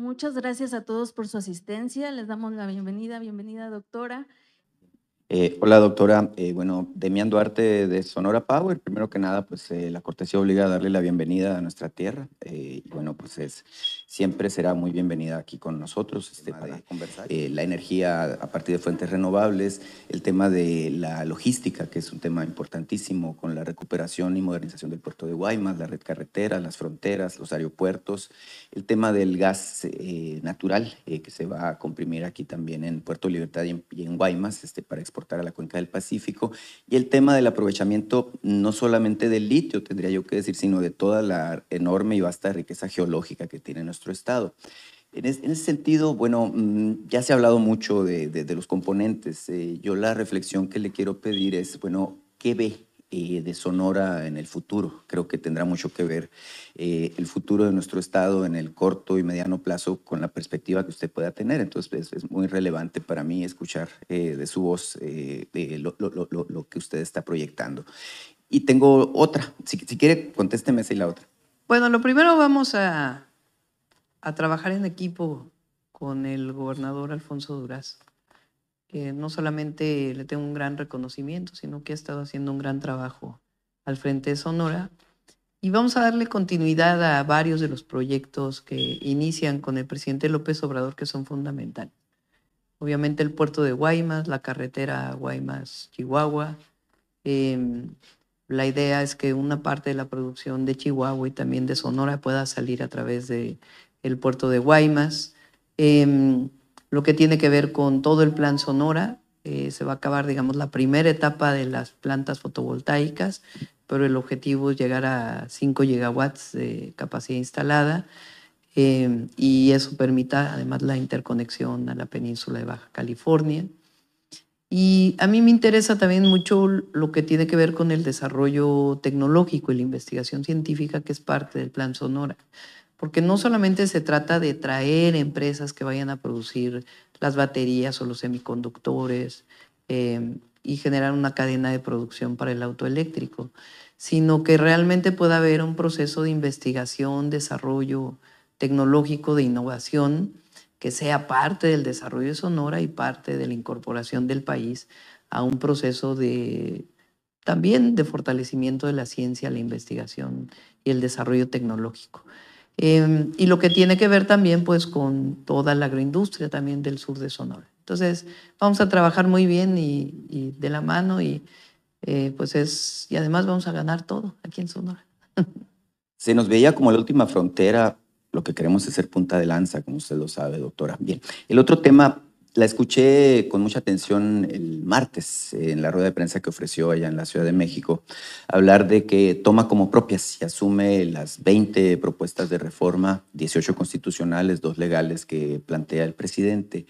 Muchas gracias a todos por su asistencia. Les damos la bienvenida, bienvenida doctora. Eh, hola doctora, eh, bueno, Demián Duarte de Sonora Power, primero que nada, pues eh, la cortesía obliga a darle la bienvenida a nuestra tierra y bueno, pues es, siempre será muy bienvenida aquí con nosotros este, para conversar. la energía a partir de fuentes renovables, el tema de la logística, que es un tema importantísimo con la recuperación y modernización del puerto de Guaymas, la red carretera, las fronteras, los aeropuertos, el tema del gas natural que se va a comprimir aquí también en Puerto Libertad y en, Guaymas este, para exportar a la cuenca del Pacífico. Y el tema del aprovechamiento no solamente del litio, tendría yo que decir, sino de toda la enorme y vasta riqueza geológica que tiene nuestro Estado. En, ese sentido, bueno, mm, ya se ha hablado mucho de, los componentes. Eh, yo la reflexión que le quiero pedir es, bueno, ¿qué ve eh, de Sonora en el futuro. Creo que tendrá mucho que ver eh, el futuro de nuestro Estado en el corto y mediano plazo con la perspectiva que usted pueda tener. Entonces es, muy relevante para mí escuchar eh, de su voz lo, que usted está proyectando. Y tengo otra. Si, quiere, contésteme esa y la otra. Bueno, lo primero vamos a, a trabajar en equipo con el gobernador Alfonso Durazo que no solamente le tengo un gran reconocimiento, sino que ha estado haciendo un gran trabajo al frente de Sonora. Y vamos a darle continuidad a varios de los proyectos que inician con el presidente López Obrador, que son fundamentales. Obviamente el puerto de Guaymas, la carretera Guaymas-Chihuahua. Em, la idea es que una parte de la producción de Chihuahua y también de Sonora pueda salir a través del el puerto de Guaymas. Em, lo que tiene que ver con todo el plan Sonora. Eh, se va a acabar, digamos, la primera etapa de las plantas fotovoltaicas, pero el objetivo es llegar a 5 gigawatts de capacidad instalada eh, y eso permita además la interconexión a la península de Baja California. Y a mí me interesa también mucho lo que tiene que ver con el desarrollo tecnológico y la investigación científica que es parte del Plan Sonora porque no solamente se trata de traer empresas que vayan a producir las baterías o los semiconductores em, y generar una cadena de producción para el auto eléctrico, sino que realmente pueda haber un proceso de investigación, desarrollo tecnológico, de innovación, que sea parte del desarrollo de Sonora y parte de la incorporación del país a un proceso también de fortalecimiento de la ciencia, la investigación y el desarrollo tecnológico. Em, y lo que tiene que ver también pues con toda la agroindustria también del sur de Sonora. Entonces vamos a trabajar muy bien y, de la mano y eh, pues es, y además vamos a ganar todo aquí en Sonora. Se nos veía como la última frontera, lo que queremos es ser punta de lanza, como usted lo sabe, doctora. Bien, el otro tema la escuché con mucha atención el martes en la rueda de prensa que ofreció allá en la Ciudad de México, hablar de que toma como propias y asume las 20 propuestas de reforma, 18 constitucionales, dos legales que plantea el presidente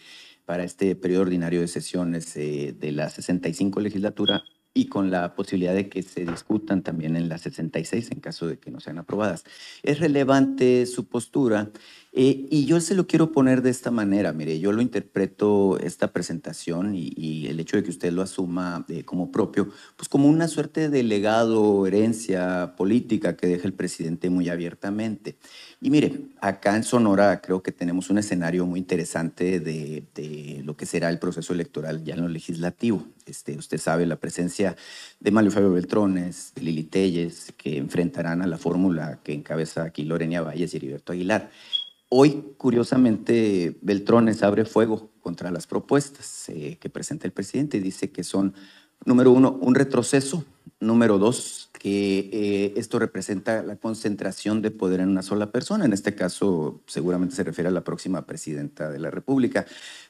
para este periodo ordinario de sesiones eh, de la 65 legislatura y con la posibilidad de que se discutan también en la 66 en caso de que no sean aprobadas. Es relevante su postura eh, y yo se lo quiero poner de esta manera, mire, yo lo interpreto esta presentación y, el hecho de que usted lo asuma eh, como propio, pues como una suerte de legado, herencia política que deja el presidente muy abiertamente. Y mire, acá en Sonora creo que tenemos un escenario muy interesante de, lo que será el proceso electoral ya en lo legislativo. Este, usted sabe la presencia de Mario Fabio Beltrones, Lili Telles, que enfrentarán a la fórmula que encabeza aquí Lorena Valles y Heriberto Aguilar. Hoy, curiosamente, Beltrones abre fuego contra las propuestas eh, que presenta el presidente y dice que son, número uno, un retroceso, número dos, que eh, esto representa la concentración de poder en una sola persona, en este caso seguramente se refiere a la próxima presidenta de la República.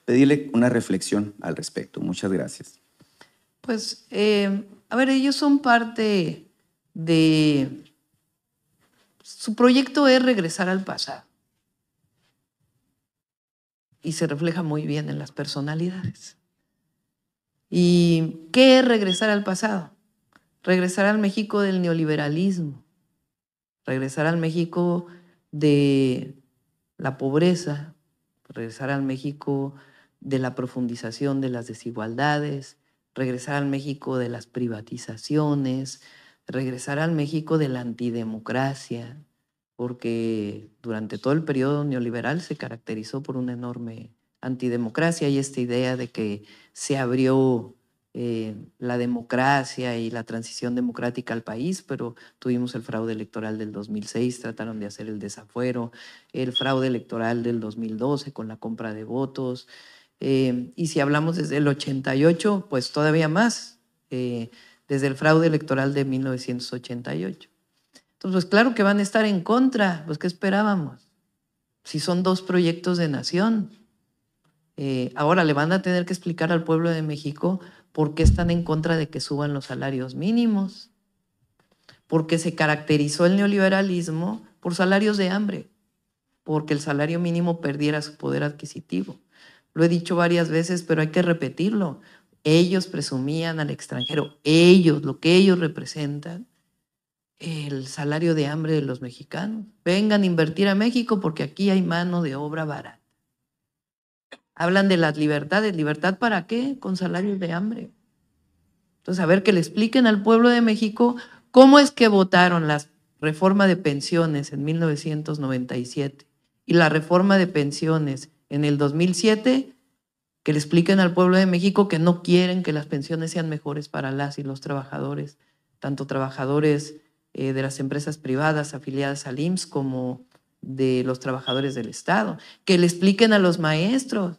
Pedirle una reflexión al respecto. Muchas gracias. Pues, eh, a ver, ellos son parte de... Su proyecto es regresar al pasado y se refleja muy bien en las personalidades. ¿Y qué es regresar al pasado? Regresar al México del neoliberalismo, regresar al México de la pobreza, regresar al México de la profundización de las desigualdades, regresar al México de las privatizaciones, regresar al México de la antidemocracia, porque durante todo el periodo neoliberal se caracterizó por una enorme antidemocracia y esta idea de que se abrió eh, la democracia y la transición democrática al país, pero tuvimos el fraude electoral del 2006, trataron de hacer el desafuero, el fraude electoral del 2012 con la compra de votos. Eh, y si hablamos desde el 88, pues todavía más, eh, desde el fraude electoral de 1988. Entonces, pues, claro que van a estar en contra, pues ¿qué esperábamos? Si son dos proyectos de nación. Eh, ahora le van a tener que explicar al pueblo de México por qué están en contra de que suban los salarios mínimos, porque se caracterizó el neoliberalismo por salarios de hambre, porque el salario mínimo perdiera su poder adquisitivo. Lo he dicho varias veces, pero hay que repetirlo. Ellos presumían al extranjero, ellos, lo que ellos representan, el salario de hambre de los mexicanos. Vengan a invertir a México porque aquí hay mano de obra barata. Hablan de las libertades. ¿Libertad para qué? Con salarios de hambre. Entonces, a ver que le expliquen al pueblo de México cómo es que votaron la reforma de pensiones en 1997 y la reforma de pensiones en el 2007, que le expliquen al pueblo de México que no quieren que las pensiones sean mejores para las y los trabajadores, tanto trabajadores eh, de las empresas privadas afiliadas al IMSS como de los trabajadores del Estado, que le expliquen a los maestros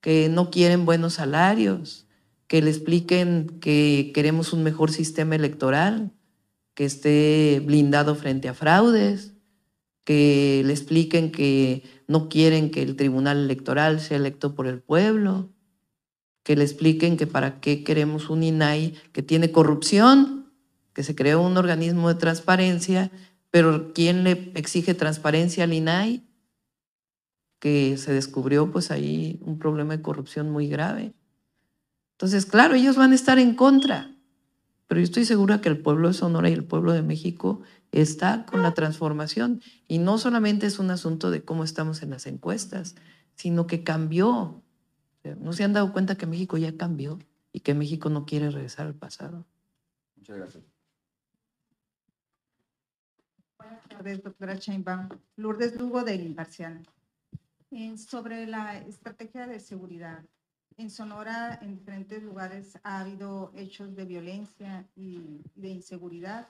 que no quieren buenos salarios, que le expliquen que queremos un mejor sistema electoral, que esté blindado frente a fraudes, que le expliquen que no quieren que el tribunal electoral sea electo por el pueblo, que le expliquen que para qué queremos un INAI que tiene corrupción, que se creó un organismo de transparencia, pero ¿quién le exige transparencia al INAI? Que se descubrió pues ahí un problema de corrupción muy grave. Entonces, claro, ellos van a estar en contra, pero yo estoy segura que el pueblo de Sonora y el pueblo de México está con la transformación. Y no solamente es un asunto de cómo estamos en las encuestas, sino que cambió. ¿No se han dado cuenta que México ya cambió y que México no quiere regresar al pasado? Muchas gracias. Buenas doctora Chainbaum. Lourdes Lugo del Imparcial. sobre la estrategia de seguridad, en Sonora, en diferentes lugares ha habido hechos de violencia y de inseguridad.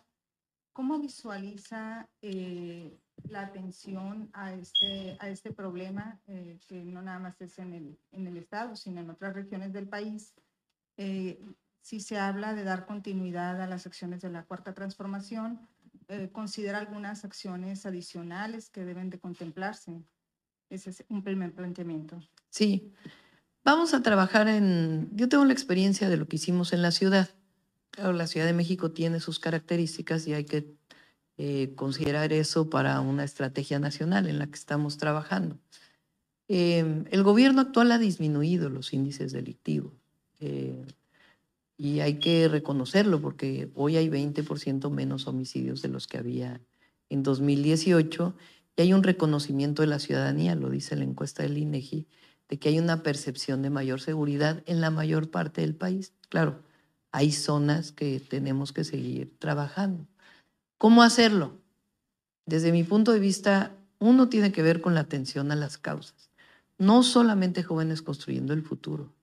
¿Cómo visualiza eh, la atención a este, a este problema, eh, que no nada más es en el, en el, Estado, sino en otras regiones del país? Eh, si se habla de dar continuidad a las acciones de la Cuarta Transformación, eh, considera algunas acciones adicionales que deben de contemplarse. Ese es un primer planteamiento. Sí, vamos a trabajar en... Yo tengo la experiencia de lo que hicimos en la ciudad. Claro, la Ciudad de México tiene sus características y hay que eh, considerar eso para una estrategia nacional en la que estamos trabajando. Eh, el gobierno actual ha disminuido los índices delictivos y hay que reconocerlo porque hoy hay 20% menos homicidios de los que había en 2018 y hay un reconocimiento de la ciudadanía, lo dice la encuesta del INEGI, e de que hay una percepción de mayor seguridad en la mayor parte del país. Claro, hay zonas que tenemos que seguir trabajando. ¿Cómo hacerlo? Desde mi punto de vista, uno tiene que ver con la atención a las causas, no solamente jóvenes construyendo el futuro,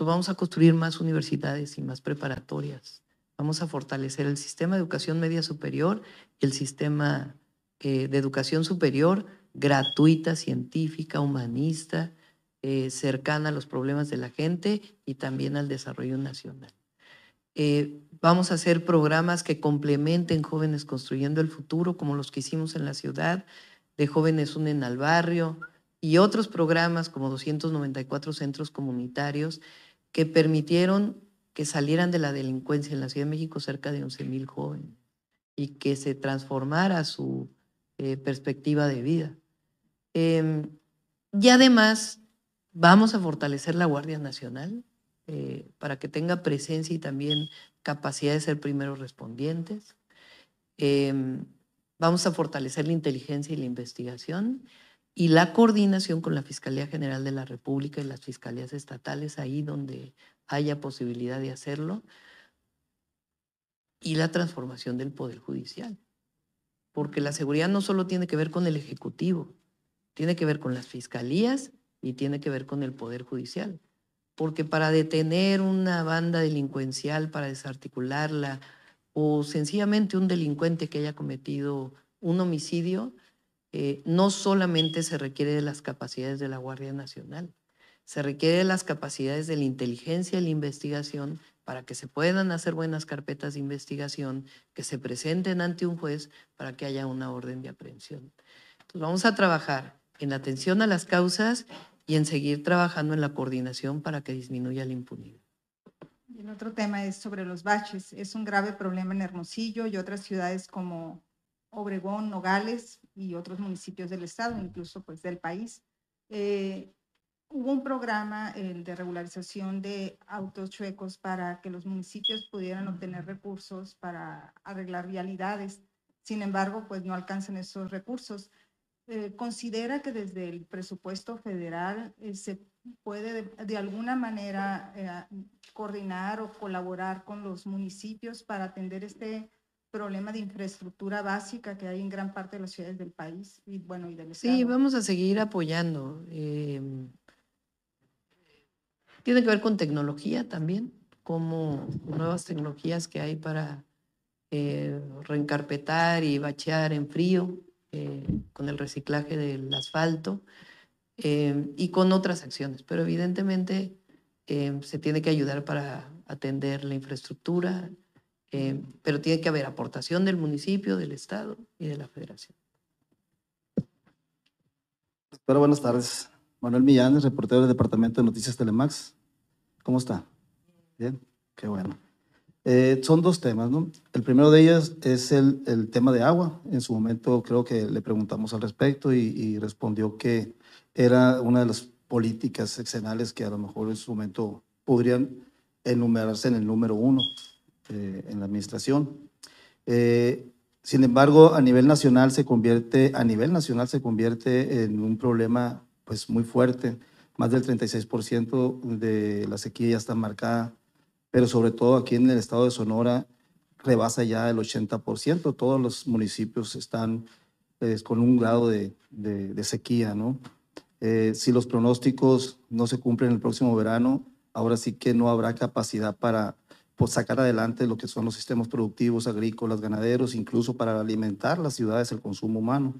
vamos a construir más universidades y más preparatorias. Vamos a fortalecer el sistema de educación media superior el sistema eh, de educación superior gratuita, científica, humanista, eh, cercana a los problemas de la gente y también al desarrollo nacional. Eh, vamos a hacer programas que complementen jóvenes construyendo el futuro, como los que hicimos en la ciudad, de jóvenes unen al barrio, y otros programas como 294 centros comunitarios que permitieron que salieran de la delincuencia en la Ciudad de México cerca de 11.000 jóvenes y que se transformara su eh, perspectiva de vida. Em, y además vamos a fortalecer la Guardia Nacional eh, para que tenga presencia y también capacidad de ser primeros respondientes. Em, vamos a fortalecer la inteligencia y la investigación y la coordinación con la Fiscalía General de la República y las fiscalías estatales ahí donde haya posibilidad de hacerlo y la transformación del Poder Judicial. Porque la seguridad no solo tiene que ver con el Ejecutivo, tiene que ver con las fiscalías y tiene que ver con el Poder Judicial. Porque para detener una banda delincuencial, para desarticularla, o sencillamente un delincuente que haya cometido un homicidio, eh, no solamente se requiere de las capacidades de la Guardia Nacional, se requiere de las capacidades de la inteligencia y la investigación para que se puedan hacer buenas carpetas de investigación, que se presenten ante un juez para que haya una orden de aprehensión. Entonces vamos a trabajar en la atención a las causas y en seguir trabajando en la coordinación para que disminuya la impunidad. el otro tema es sobre los baches. Es un grave problema en Hermosillo y otras ciudades como Obregón, Nogales, y otros municipios del estado, incluso pues del país. Eh, hubo un programa de regularización de autos chuecos para que los municipios pudieran obtener recursos para arreglar vialidades. Sin embargo, pues no alcanzan esos recursos. Eh, considera que desde el presupuesto federal eh, se puede de, de alguna manera coordinar o colaborar con los municipios para atender este problema de infraestructura básica que hay en gran parte de las ciudades del país y bueno y del estado. Sí, vamos a seguir apoyando. Em, tiene que ver con tecnología también, como nuevas tecnologías que hay para eh, reencarpetar y bachear en frío eh, con el reciclaje del asfalto em, y con otras acciones. Pero evidentemente em, se tiene que ayudar para atender la infraestructura eh, pero tiene que haber aportación del municipio, del Estado y de la Federación. Pero buenas tardes. Manuel Millán, reportero del Departamento de Noticias Telemax. ¿Cómo está? Bien, qué bueno. Eh, son dos temas, ¿no? El primero de ellos es el, tema de agua. En su momento creo que le preguntamos al respecto y, y respondió que era una de las políticas seccionales que a lo mejor en su momento podrían enumerarse en el número uno eh, en la administración. Eh, sin embargo, a nivel nacional se convierte, a nivel nacional se convierte en un problema pues, muy fuerte. Más del 36% de la sequía ya está marcada, pero sobre todo aquí en el estado de Sonora rebasa ya el 80%. Todos los municipios están pues, con un grado de, sequía, ¿no? Eh, si los pronósticos no se cumplen el próximo verano, ahora sí que no habrá capacidad para por pues, sacar adelante lo que son los sistemas productivos, agrícolas, ganaderos, incluso para alimentar las ciudades, el consumo humano.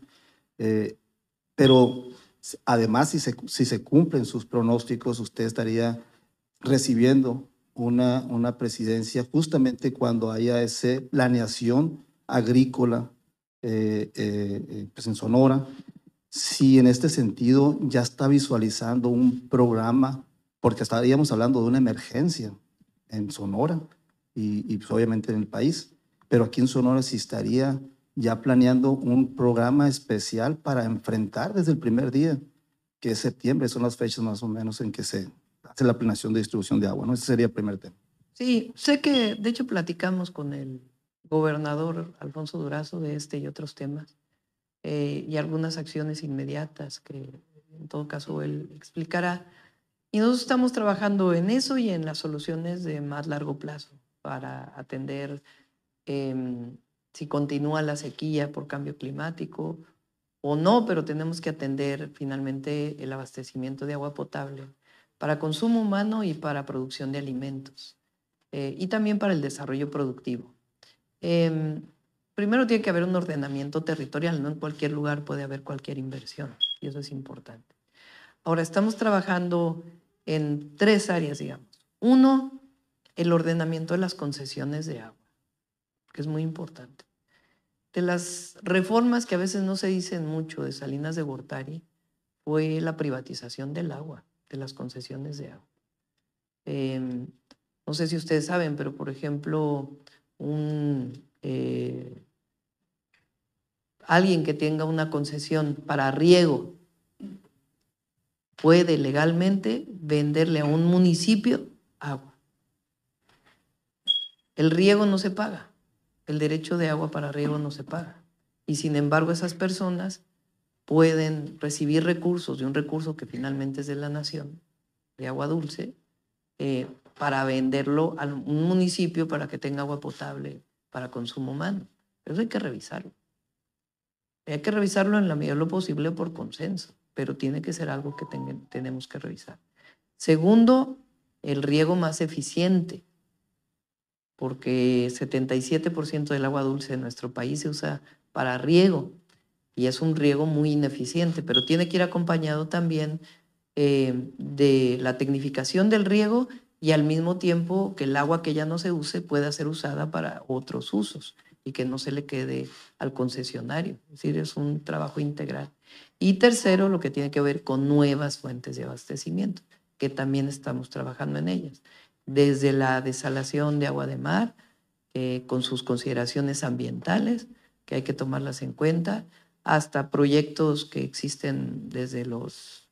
Eh, pero además, si se, si se cumplen sus pronósticos, usted estaría recibiendo una, una presidencia justamente cuando haya esa planeación agrícola eh, eh, pues en Sonora, si en este sentido ya está visualizando un programa, porque estaríamos hablando de una emergencia, en Sonora y, pues, obviamente en el país. Pero aquí en Sonora sí estaría ya planeando un programa especial para enfrentar desde el primer día, que es septiembre, son las fechas más o menos en que se hace la planeación de distribución de agua, ¿no? Ese sería el primer tema. Sí, sé que de hecho platicamos con el gobernador Alfonso Durazo de este y otros temas eh, y algunas acciones inmediatas que en todo caso él explicará. Y nosotros estamos trabajando en eso y en las soluciones de más largo plazo para atender em, si continúa la sequía por cambio climático o no, pero tenemos que atender finalmente el abastecimiento de agua potable para consumo humano y para producción de alimentos eh, y también para el desarrollo productivo. Em, primero tiene que haber un ordenamiento territorial, no en cualquier lugar puede haber cualquier inversión y eso es importante. Ahora estamos trabajando en tres áreas, digamos. Uno, el ordenamiento de las concesiones de agua, que es muy importante. De las reformas que a veces no se dicen mucho de Salinas de Gortari, fue la privatización del agua, de las concesiones de agua. Em, no sé si ustedes saben, pero por ejemplo, eh, alguien que tenga una concesión para riego puede legalmente venderle a un municipio agua. El riego no se paga, el derecho de agua para riego no se paga. Y sin embargo esas personas pueden recibir recursos de un recurso que finalmente es de la nación, de agua dulce, eh, para venderlo a un municipio para que tenga agua potable para consumo humano. Eso hay que revisarlo. Hay que revisarlo en la medida de lo posible por consenso pero tiene que ser algo que tenemos que revisar. Segundo, el riego más eficiente, porque 77% del agua dulce de nuestro país se usa para riego y es un riego muy ineficiente, pero tiene que ir acompañado también eh, de la tecnificación del riego y al mismo tiempo que el agua que ya no se use pueda ser usada para otros usos y que no se le quede al concesionario. Es decir, es un trabajo integral. Y tercero, lo que tiene que ver con nuevas fuentes de abastecimiento, que también estamos trabajando en ellas, desde la desalación de agua de mar, eh, con sus consideraciones ambientales, que hay que tomarlas en cuenta, hasta proyectos que existen desde los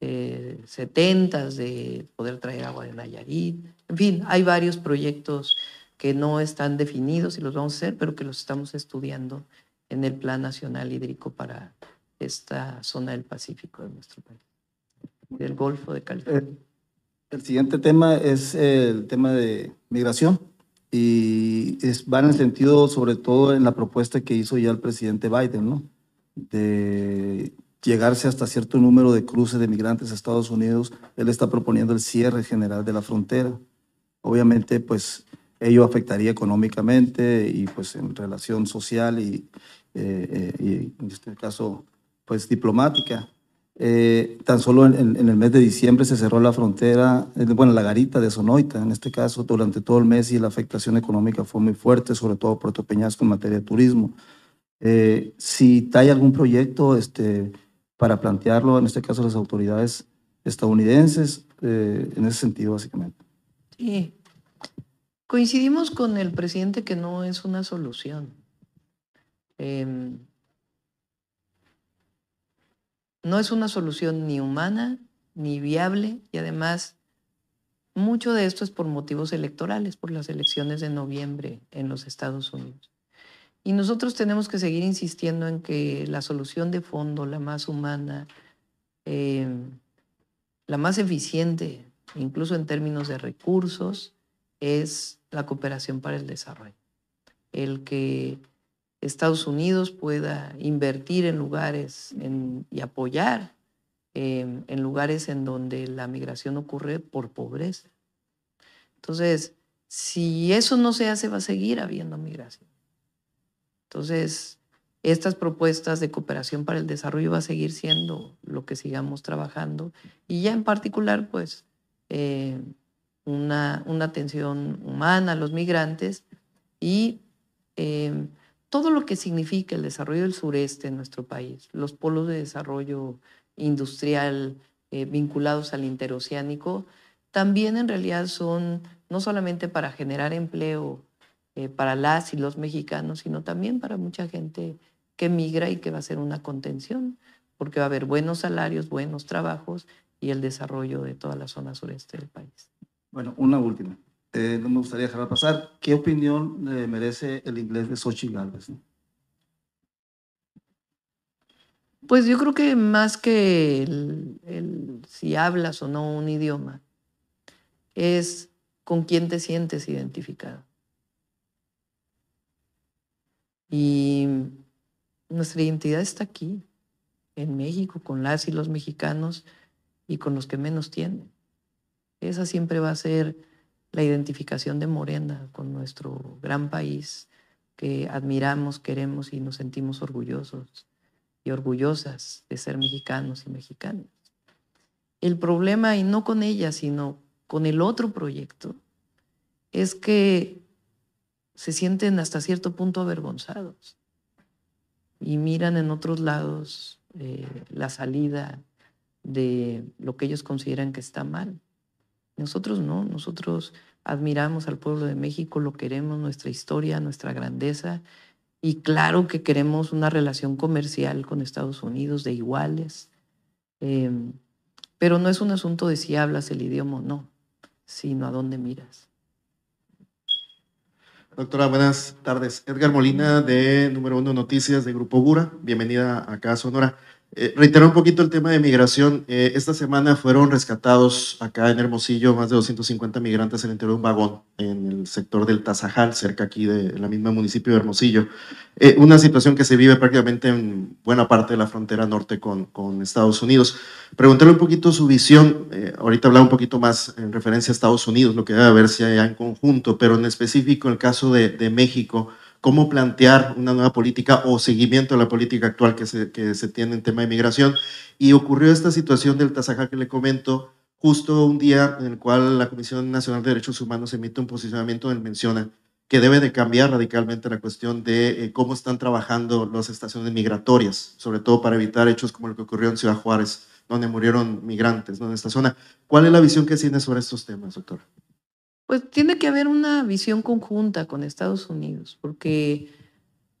eh, 70 de poder traer agua de Nayarit. En fin, hay varios proyectos que no están definidos y los vamos a hacer, pero que los estamos estudiando en el Plan Nacional Hídrico para esta zona del Pacífico de nuestro país, del Golfo de California. Eh, el siguiente tema es eh, el tema de migración y va en el sentido, sobre todo, en la propuesta que hizo ya el presidente Biden, ¿no? De llegarse hasta cierto número de cruces de migrantes a Estados Unidos. Él está proponiendo el cierre general de la frontera. Obviamente, pues ello afectaría económicamente y pues en relación social y, eh, y en este caso pues, diplomática. Eh, tan solo en, el mes de diciembre se cerró la frontera, eh, bueno, la garita de Sonoita, en este caso, durante todo el mes y la afectación económica fue muy fuerte, sobre todo Puerto Peñasco en materia de turismo. Eh, si hay algún proyecto este, para plantearlo, en este caso las autoridades estadounidenses, en ese sentido básicamente. Sí. Coincidimos con el presidente que no es una solución. Em, no es una solución ni humana ni viable y además mucho de esto es por motivos electorales, por las elecciones de noviembre en los Estados Unidos. Y nosotros tenemos que seguir insistiendo en que la solución de fondo, la más humana, em, la más eficiente, incluso en términos de recursos, es la cooperación para el desarrollo. El que Estados Unidos pueda invertir en lugares y apoyar em, en lugares en donde la migración ocurre por pobreza. Entonces, si eso no se hace, va a seguir habiendo migración. Entonces, estas propuestas de cooperación para el desarrollo va a seguir siendo lo que sigamos trabajando y ya en particular, pues, eh, una, atención humana a los migrantes y em, todo lo que significa el desarrollo del sureste en nuestro país, los polos de desarrollo industrial eh, vinculados al interoceánico, también en realidad son no solamente para generar empleo eh, para las y los mexicanos, sino también para mucha gente que migra y que va a ser una contención, porque va a haber buenos salarios, buenos trabajos y el desarrollo de toda la zona sureste del país. Bueno, una última. Eh, no me gustaría dejar pasar. ¿Qué opinión eh, merece el inglés de Xochitl Galvez Pues yo creo que más que si hablas o no un idioma, es con quién te sientes identificado. Y nuestra identidad está aquí, en México, con las y los mexicanos y con los que menos tienen. Esa siempre va a ser la identificación de Morena con nuestro gran país que admiramos, queremos y nos sentimos orgullosos y orgullosas de ser mexicanos y mexicanas. El problema, y no con ella, sino con el otro proyecto, es que se sienten hasta cierto punto avergonzados y miran en otros lados eh, la salida de lo que ellos consideran que está mal. Nosotros no, nosotros admiramos al pueblo de México, lo queremos, nuestra historia, nuestra grandeza. Y claro que queremos una relación comercial con Estados Unidos de iguales. Em, pero no es un asunto de si hablas el idioma o no, sino a dónde miras. Doctora, buenas tardes. Edgar Molina, de Número Uno Noticias de Grupo Gura. Bienvenida acá a Sonora. Eh, reiterar un poquito el tema de migración. Eh, esta semana fueron rescatados acá en Hermosillo más de 250 migrantes en el interior de un vagón en el sector del Tazajal, cerca aquí de la misma municipio de Hermosillo. Eh, una situación que se vive prácticamente en buena parte de la frontera norte con, con Estados Unidos. Preguntarle un poquito su visión. ahorita hablaba un poquito más en referencia a Estados Unidos, lo que debe si allá en conjunto, pero en específico el caso de, de México cómo plantear una nueva política o seguimiento a la política actual que se, que se tiene en tema de migración. Y ocurrió esta situación del tasajá que le comento justo un día en el cual la Comisión Nacional de Derechos Humanos emite un posicionamiento donde menciona que debe de cambiar radicalmente la cuestión de eh, cómo están trabajando las estaciones migratorias, sobre todo para evitar hechos como el que ocurrió en Ciudad Juárez, donde murieron migrantes, en esta zona. ¿Cuál es la visión que tiene sobre estos temas, doctora? pues tiene que haber una visión conjunta con Estados Unidos, porque,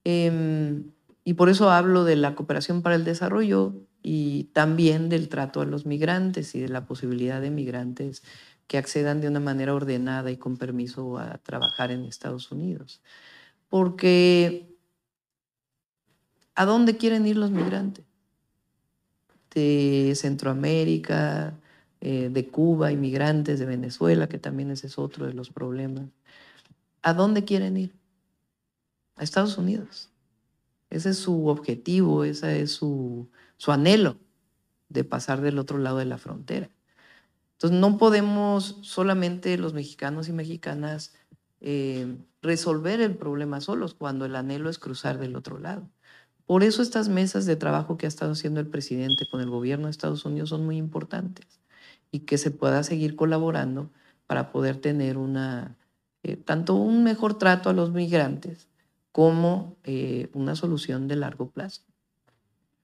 em, y por eso hablo de la cooperación para el desarrollo y también del trato a los migrantes y de la posibilidad de migrantes que accedan de una manera ordenada y con permiso a trabajar en Estados Unidos. Porque, ¿a dónde quieren ir los migrantes? De Centroamérica, eh, de Cuba, inmigrantes de Venezuela, que también ese es otro de los problemas. ¿A dónde quieren ir? A Estados Unidos. Ese es su objetivo, ese es su, anhelo de pasar del otro lado de la frontera. Entonces no podemos solamente los mexicanos y mexicanas eh, resolver el problema solos cuando el anhelo es cruzar del otro lado. Por eso estas mesas de trabajo que ha estado haciendo el presidente con el gobierno de Estados Unidos son muy importantes y que se pueda seguir colaborando para poder tener una, eh, tanto un mejor trato a los migrantes como eh, una solución de largo plazo.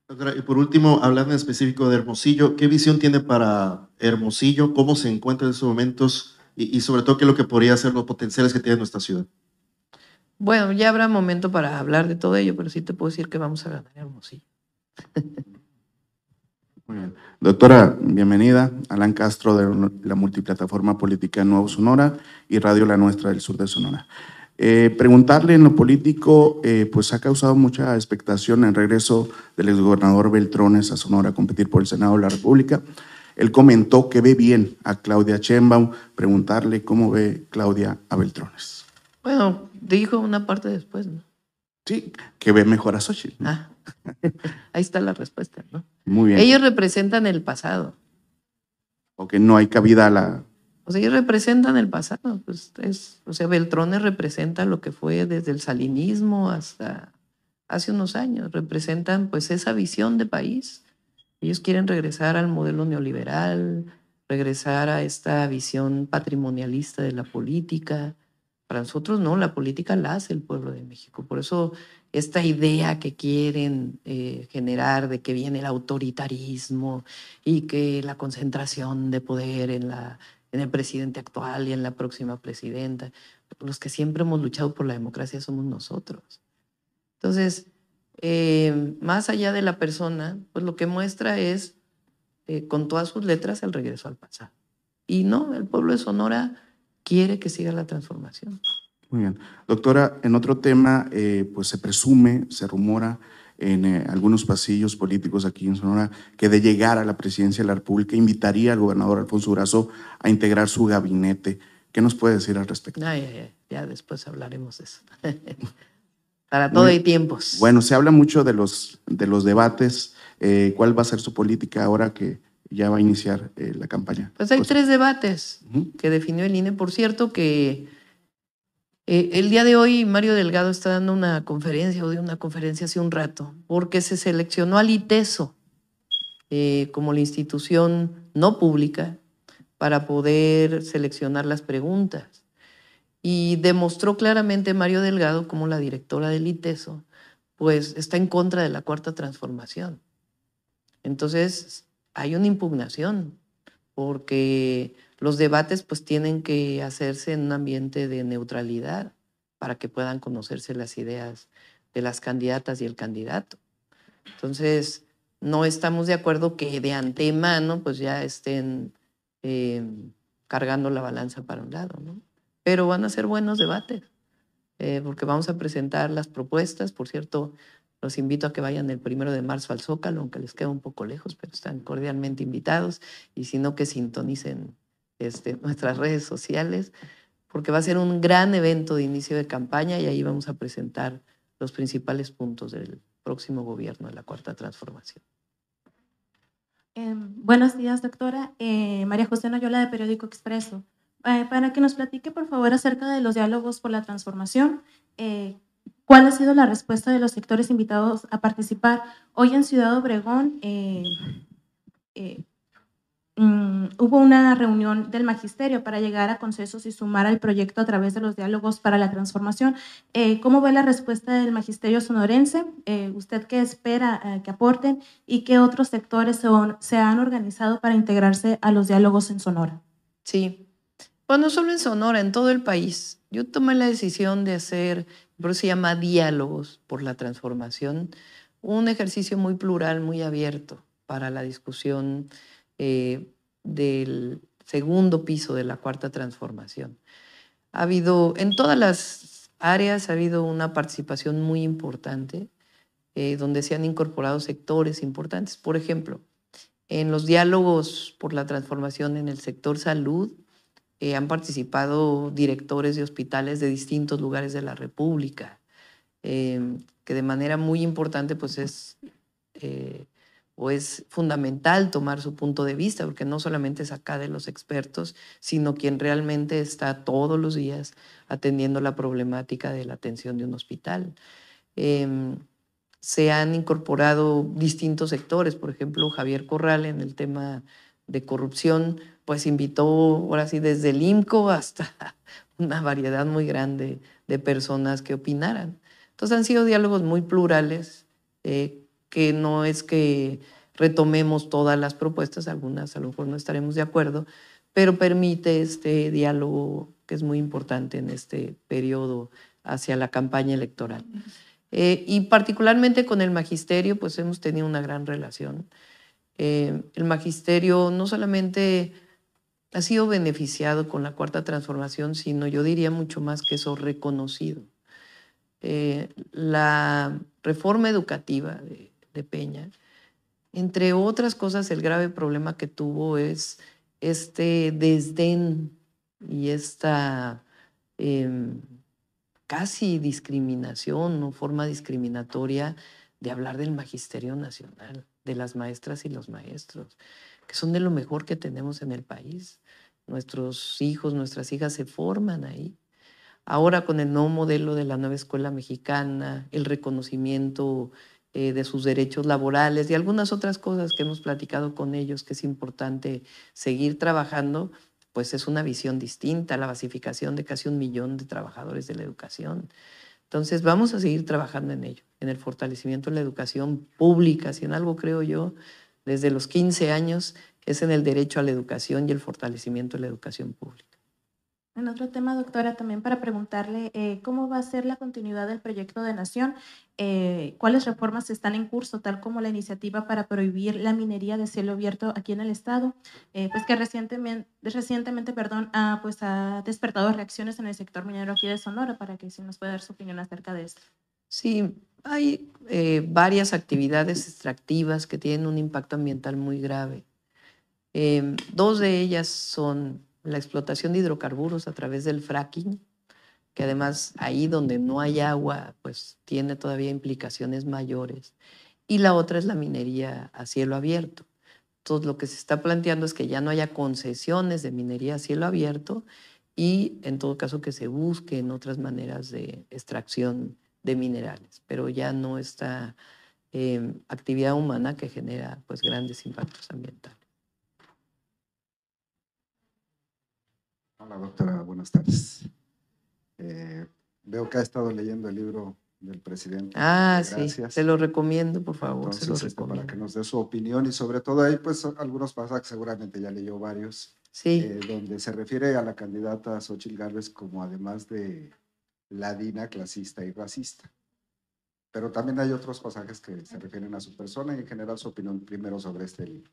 Doctora, y por último, hablando en específico de Hermosillo, ¿qué visión tiene para Hermosillo? ¿Cómo se encuentra en estos momentos? Y, y sobre todo, ¿qué es lo que podría ser los potenciales que tiene nuestra ciudad? Bueno, ya habrá momento para hablar de todo ello, pero sí te puedo decir que vamos a ganar Hermosillo. Muy bien. Doctora, bienvenida. Alan Castro de la multiplataforma política Nuevo Sonora y Radio La Nuestra del Sur de Sonora. Eh, preguntarle en lo político, eh, pues ha causado mucha expectación el regreso del exgobernador Beltrones a Sonora a competir por el Senado de la República. Él comentó que ve bien a Claudia Chembaum, Preguntarle cómo ve Claudia a Beltrones. Bueno, dijo una parte después, ¿no? Sí, que ve mejor a Xochitl. Ah. Ahí está la respuesta, Muy Ellos representan el pasado. Porque no hay cabida a la... O sea, ellos representan el pasado. Pues es, o sea, Beltrones representa lo que fue desde el salinismo hasta hace unos años. Representan pues esa visión de país. Ellos quieren regresar al modelo neoliberal, regresar a esta visión patrimonialista de la política. Para nosotros no, la política la hace el pueblo de México. Por eso esta idea que quieren eh, generar de que viene el autoritarismo y que la concentración de poder en, la, en el presidente actual y en la próxima presidenta, los que siempre hemos luchado por la democracia somos nosotros. Entonces, eh, más allá de la persona, pues lo que muestra es eh, con todas sus letras el regreso al pasado. Y no, el pueblo de Sonora quiere que siga la transformación. Muy bien. Doctora, en otro tema, eh, pues se presume, se rumora en eh, algunos pasillos políticos aquí en Sonora que de llegar a la presidencia de la República invitaría al gobernador Alfonso Durazo a integrar su gabinete. ¿Qué nos puede decir al respecto? Ya después hablaremos de eso. Para todo hay tiempos. Bueno, se habla mucho de los, de los debates. Eh, ¿Cuál va a ser su política ahora que ya va a iniciar la campaña? Pues hay pues tres debates que definió el INE. Por cierto, que eh, el día de hoy Mario Delgado está dando una conferencia o dio una conferencia hace un rato, porque se seleccionó al ITESO eh, como la institución no pública para poder seleccionar las preguntas. Y demostró claramente Mario Delgado como la directora del ITESO, pues está en contra de la cuarta transformación. Entonces, hay una impugnación, porque los debates pues tienen que hacerse en un ambiente de neutralidad para que puedan conocerse las ideas de las candidatas y el candidato. Entonces, no estamos de acuerdo que de antemano pues ya estén eh, cargando la balanza para un lado, ¿no? Pero van a ser buenos debates, eh, porque vamos a presentar las propuestas, por cierto, los invito a que vayan el primero de marzo al Zócalo, aunque les queda un poco lejos, pero están cordialmente invitados. Y si no, que sintonicen este, nuestras redes sociales, porque va a ser un gran evento de inicio de campaña y ahí vamos a presentar los principales puntos del próximo gobierno de la Cuarta Transformación. Em, buenos días, doctora. Eh, María José Noyola, de Periódico Expreso. Eh, para que nos platique, por favor, acerca de los diálogos por la transformación, eh, ¿Cuál ha sido la respuesta de los sectores invitados a participar? Hoy en Ciudad Obregón, eh, Mm, hubo una reunión del magisterio para llegar a consensos y sumar al proyecto a través de los diálogos para la transformación. Eh, ¿Cómo ve la respuesta del magisterio sonorense? Eh, ¿Usted qué espera eh, que aporten y qué otros sectores se, han organizado para integrarse a los diálogos en Sonora? Sí, Bueno, pues no solo en Sonora, en todo el país. Yo tomé la decisión de hacer, por eso se llama Diálogos por la Transformación, un ejercicio muy plural, muy abierto para la discusión eh, del segundo piso de la cuarta transformación. Ha habido, en todas las áreas ha habido una participación muy importante, eh, donde se han incorporado sectores importantes. Por ejemplo, en los diálogos por la transformación en el sector salud, eh, han participado directores de hospitales de distintos lugares de la República, que de manera muy importante pues es o es fundamental tomar su punto de vista, porque no solamente es acá de los expertos, sino quien realmente está todos los días atendiendo la problemática de la atención de un hospital. Em, se han incorporado distintos sectores, por ejemplo, Javier Corral en el tema de corrupción, pues invitó, ahora sí, desde el IMCO hasta una variedad muy grande de personas que opinaran. Entonces han sido diálogos muy plurales, eh, que no es que retomemos todas las propuestas, algunas a lo mejor no estaremos de acuerdo, pero permite este diálogo que es muy importante en este periodo hacia la campaña electoral. Eh, y particularmente con el magisterio, pues hemos tenido una gran relación. Eh, el magisterio no solamente ha sido beneficiado con la cuarta transformación, sino yo diría mucho más que eso reconocido. Eh, la reforma educativa de de Peña. Entre otras cosas, el grave problema que tuvo es este desdén y esta em, casi discriminación o forma discriminatoria de hablar del magisterio nacional, de las maestras y los maestros, que son de lo mejor que tenemos en el país. Nuestros hijos, nuestras hijas se forman ahí. Ahora con el nuevo modelo de la nueva escuela mexicana, el reconocimiento eh, de sus derechos laborales y algunas otras cosas que hemos platicado con ellos, que es importante seguir trabajando, pues es una visión distinta, la basificación de casi un millón de trabajadores de la educación. Entonces vamos a seguir trabajando en ello, en el fortalecimiento de la educación pública, si en algo creo yo, desde los 15 años es en el derecho a la educación y el fortalecimiento de la educación pública. En otro tema, doctora, también para preguntarle eh, cómo va a ser la continuidad del proyecto de Nación, eh, cuáles reformas están en curso, tal como la iniciativa para prohibir la minería de cielo abierto aquí en el Estado, eh, pues que recientemente, recientemente perdón, ah, pues ha despertado reacciones en el sector minero aquí de Sonora, para que si nos pueda dar su opinión acerca de esto. Sí, hay varias actividades extractivas que tienen un impacto ambiental muy grave. Em, dos de ellas son la explotación de hidrocarburos a través del fracking, que además ahí donde no hay agua, pues tiene todavía implicaciones mayores. Y la otra es la minería a cielo abierto. Entonces lo que se está planteando es que ya no haya concesiones de minería a cielo abierto y en todo caso que se busquen otras maneras de extracción de minerales, pero ya no esta eh, actividad humana que genera pues grandes impactos ambientales. Hola, doctora, buenas tardes. Eh, veo que ha estado leyendo el libro del presidente. Ah, sí, Se lo recomiendo, por favor. Este, para que nos dé su opinión y sobre todo ahí, pues algunos pasajes, seguramente ya leyó varios, sí. Eh, donde se refiere a la candidata Xochitl Gálvez como además de ladina, clasista y racista. Pero también hay otros pasajes que se refieren a su persona y en general su opinión primero sobre este libro.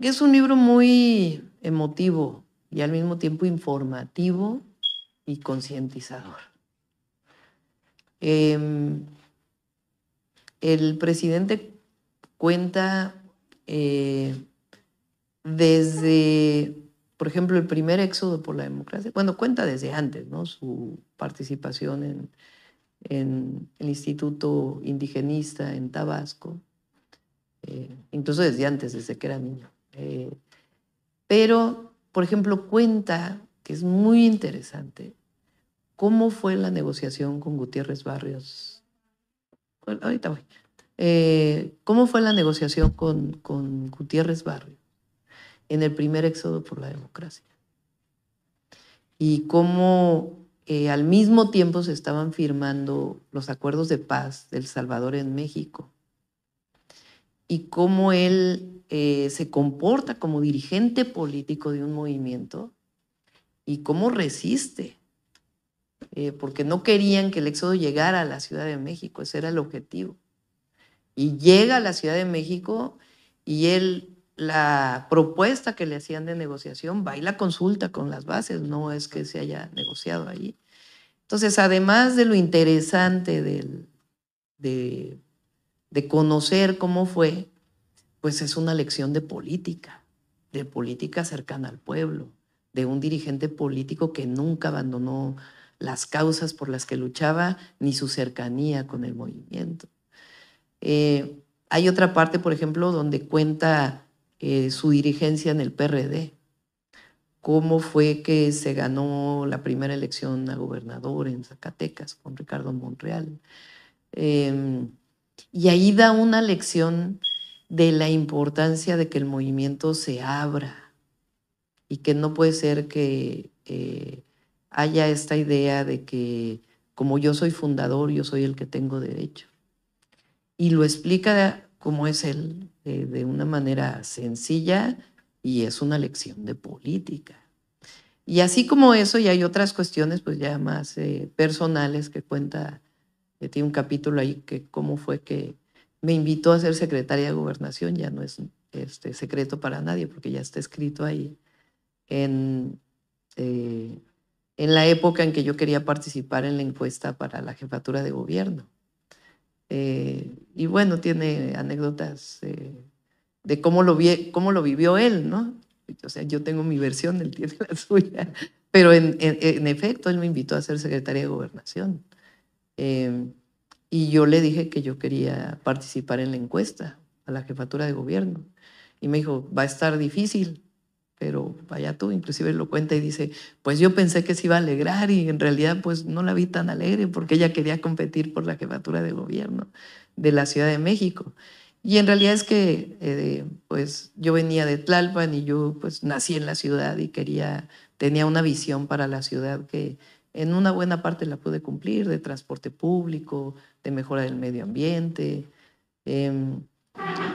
Es un libro muy emotivo, y al mismo tiempo informativo y concientizador. Em, el presidente cuenta eh, desde, por ejemplo, el primer éxodo por la democracia, bueno, cuenta desde antes, ¿no? Su participación en, el Instituto Indigenista en Tabasco, eh, incluso desde antes, desde que era niño. Eh, pero por ejemplo, cuenta, que es muy interesante, cómo fue la negociación con Gutiérrez Barrios. ahorita voy. Eh, ¿Cómo fue la negociación con, Gutiérrez Barrios en el primer éxodo por la democracia? Y cómo eh, al mismo tiempo se estaban firmando los acuerdos de paz del Salvador en México. Y cómo él eh, se comporta como dirigente político de un movimiento y cómo resiste. Eh, porque no querían que el éxodo llegara a la Ciudad de México, ese era el objetivo. Y llega a la Ciudad de México y él, la propuesta que le hacían de negociación, va y la consulta con las bases, no es que se haya negociado allí. Entonces, además de lo interesante del, de conocer cómo fue, pues es una lección de política, de política cercana al pueblo, de un dirigente político que nunca abandonó las causas por las que luchaba ni su cercanía con el movimiento. Eh, hay otra parte, por ejemplo, donde cuenta eh, su dirigencia en el PRD, cómo fue que se ganó la primera elección a gobernador en Zacatecas con Ricardo Monreal. Em, y ahí da una lección de la importancia de que el movimiento se abra y que no puede ser que eh, haya esta idea de que como yo soy fundador, yo soy el que tengo derecho. Y lo explica como es él, eh, de una manera sencilla y es una lección de política. Y así como eso, y hay otras cuestiones pues ya más eh, personales que cuenta, que tiene un capítulo ahí que cómo fue que me invitó a ser secretaria de gobernación, ya no es este, secreto para nadie porque ya está escrito ahí, en, eh, en la época en que yo quería participar en la encuesta para la jefatura de gobierno. Eh, y bueno, tiene anécdotas eh, de cómo lo, vi, cómo lo vivió él, ¿no? O sea, yo tengo mi versión, él tiene la suya. Pero en, efecto, él me invitó a ser secretaria de gobernación. Y yo le dije que yo quería participar en la encuesta a la jefatura de gobierno. Y me dijo, va a estar difícil, pero vaya tú, inclusive lo cuenta y dice, pues yo pensé que se iba a alegrar y en realidad pues no la vi tan alegre porque ella quería competir por la jefatura de gobierno de la Ciudad de México. Y en realidad es que eh, pues yo venía de Tlalpan y yo pues nací en la ciudad y quería, tenía una visión para la ciudad que en una buena parte la pude cumplir, de transporte público, de mejora del medio ambiente. Em,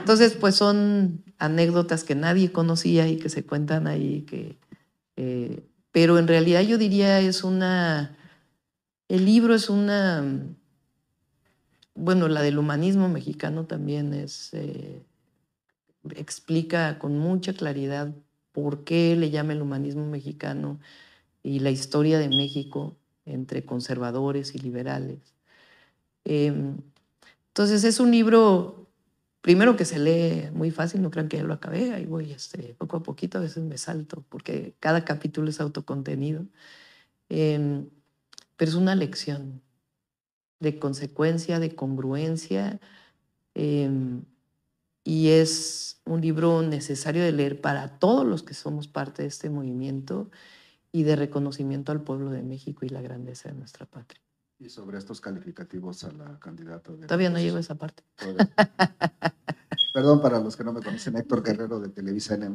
entonces, pues son anécdotas que nadie conocía y que se cuentan ahí, que, eh, pero en realidad yo diría es una, el libro es una, bueno, la del humanismo mexicano también es, eh, explica con mucha claridad por qué le llama el humanismo mexicano y la historia de México entre conservadores y liberales. Em, entonces es un libro, primero que se lee muy fácil, no crean que ya lo acabé, ahí voy este, poco a poquito, a veces me salto, porque cada capítulo es autocontenido, em, pero es una lección de consecuencia, de congruencia, em, y es un libro necesario de leer para todos los que somos parte de este movimiento y de reconocimiento al pueblo de México y la grandeza de nuestra patria. Y sobre estos calificativos a la candidata. Todavía no llego esa parte. Perdón para los que no me conocen, Héctor Guerrero de Televisa N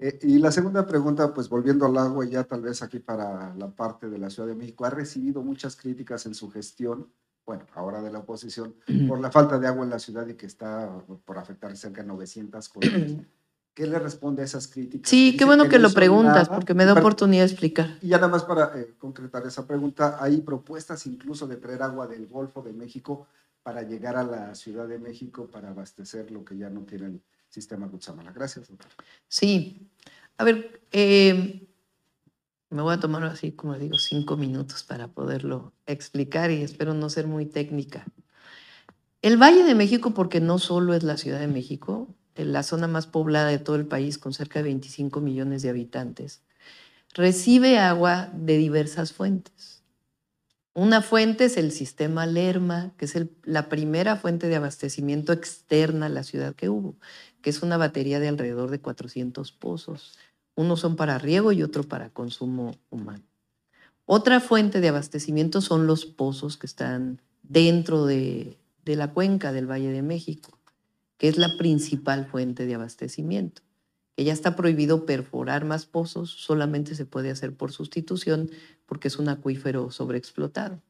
Eh, y la segunda pregunta, pues volviendo al agua, ya tal vez aquí para la parte de la Ciudad de México, ha recibido muchas críticas en su gestión, bueno, ahora de la oposición, por la falta de agua en la ciudad y que está por afectar cerca de 900 colonias. ¿Qué le responde a esas críticas? Sí, qué bueno que, lo preguntas, porque me da oportunidad de explicar. Y ya nada más para eh, concretar esa pregunta, hay propuestas incluso de traer agua del Golfo de México para llegar a la Ciudad de México para abastecer lo que ya no tiene el sistema Guzmán. Gracias, doctor. Sí. A ver, eh, me voy a tomar así, como digo, cinco minutos para poderlo explicar y espero no ser muy técnica. El Valle de México, porque no solo es la Ciudad de México, la zona más poblada de todo el país, con cerca de 25 millones de habitantes, recibe agua de diversas fuentes. Una fuente es el sistema Lerma, que es la primera fuente de abastecimiento externa a la ciudad que hubo, que es una batería de alrededor de 400 pozos. Unos son para riego y otro para consumo humano. Otra fuente de abastecimiento son los pozos que están dentro de la cuenca del Valle de México que es la principal fuente de abastecimiento. Que ya está prohibido perforar más pozos, solamente se puede hacer por sustitución porque es un acuífero sobreexplotado.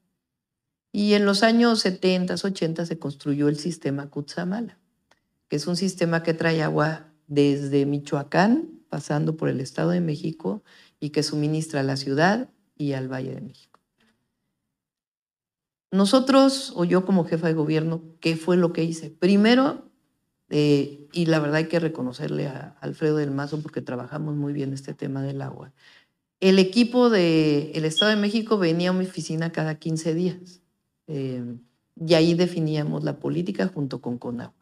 Y en los años 70, 80 se construyó el sistema Cutzamala, que es un sistema que trae agua desde Michoacán, pasando por el Estado de México y que suministra a la ciudad y al Valle de México. Nosotros, o yo como jefa de gobierno, ¿qué fue lo que hice? Primero, eh, y la verdad hay que reconocerle a Alfredo del Mazo porque trabajamos muy bien este tema del agua. El equipo del Estado de México venía a mi oficina cada 15 días eh, y ahí definíamos la política junto con Conagua.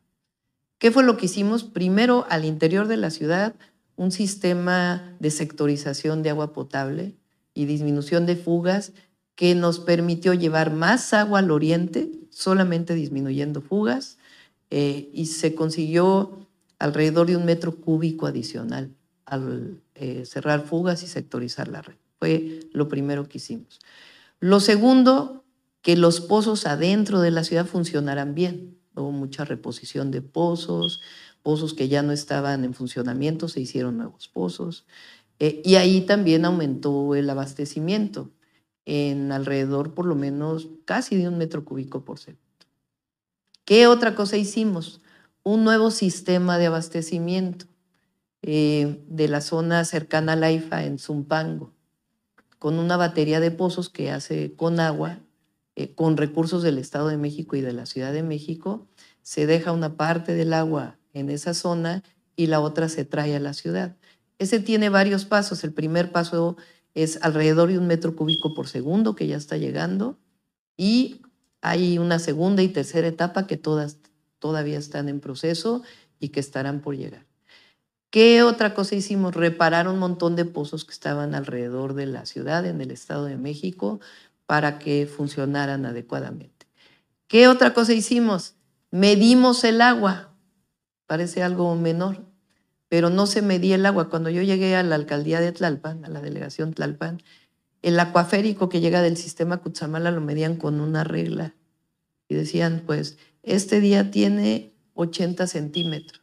¿Qué fue lo que hicimos? Primero, al interior de la ciudad, un sistema de sectorización de agua potable y disminución de fugas que nos permitió llevar más agua al oriente, solamente disminuyendo fugas, eh, y se consiguió alrededor de un metro cúbico adicional al eh, cerrar fugas y sectorizar la red. Fue lo primero que hicimos. Lo segundo, que los pozos adentro de la ciudad funcionaran bien. Hubo mucha reposición de pozos, pozos que ya no estaban en funcionamiento, se hicieron nuevos pozos. Eh, y ahí también aumentó el abastecimiento en alrededor por lo menos casi de un metro cúbico por segundo. ¿Qué otra cosa hicimos? Un nuevo sistema de abastecimiento eh, de la zona cercana a Laifa, en Zumpango, con una batería de pozos que hace con agua, eh, con recursos del Estado de México y de la Ciudad de México. Se deja una parte del agua en esa zona y la otra se trae a la ciudad. Ese tiene varios pasos. El primer paso es alrededor de un metro cúbico por segundo, que ya está llegando, y hay una segunda y tercera etapa que todas todavía están en proceso y que estarán por llegar. ¿Qué otra cosa hicimos? Reparar un montón de pozos que estaban alrededor de la ciudad, en el Estado de México, para que funcionaran adecuadamente. ¿Qué otra cosa hicimos? Medimos el agua. Parece algo menor, pero no se medía el agua. Cuando yo llegué a la alcaldía de Tlalpan, a la delegación Tlalpan, el acuaférico que llega del sistema Cutzamala lo medían con una regla y decían, pues, este día tiene 80 centímetros.